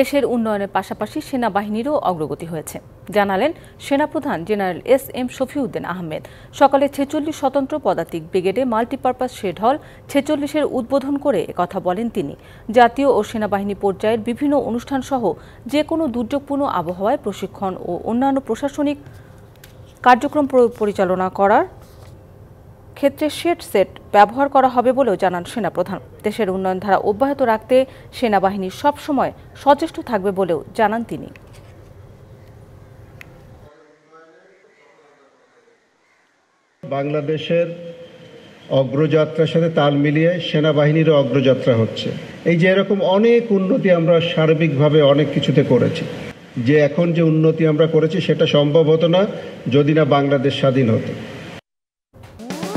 দেশের উন্নয়নের পাশাপাশি সেনাবাহিনীরও অগ্রগতি হয়েছে জানালেন সেনাপ্রধান general S M Shafiuddin Ahmed সকালে ছেচল্লিশ স্বতন্ত্র পদাতিক ব্রিগেডে মাল্টিপারপাস শেড হল ছেচল্লিশের উদ্বোধন করে কথা বলেন তিনি জাতীয় ও সেনাবাহিনী পর্যায়ের বিভিন্ন অনুষ্ঠান সহ যে কোনো দুর্যোগপূর্ণ আবহাওয়ায় প্রশিক্ষণ ও অন্যান্য প্রশাসনিক কার্যক্রম পরিচালনা করার ক্ষেত্রে শেড সেট ব্যবহার করা হবে বলেও জানান সেনাপ্রধান দেশের উন্নয়ন ধারা অব্যাহত রাখতে সেনাবাহিনী সবসময় সচেষ্ট থাকবে বলেও জানান তিনি বাংলাদেশের অগ্রযাত্রার সাথে তাল মিলিয়ে সেনাবাহিনীরও অগ্রযাত্রা হচ্ছে এই যে এরকম অনেক উন্নতি আমরা সার্বিকভাবে অনেক কিছুতে করেছি যে এখন যে উন্নতি আমরা করেছি সেটা সম্ভব হতো না যদি না বাংলাদেশ স্বাধীন হতো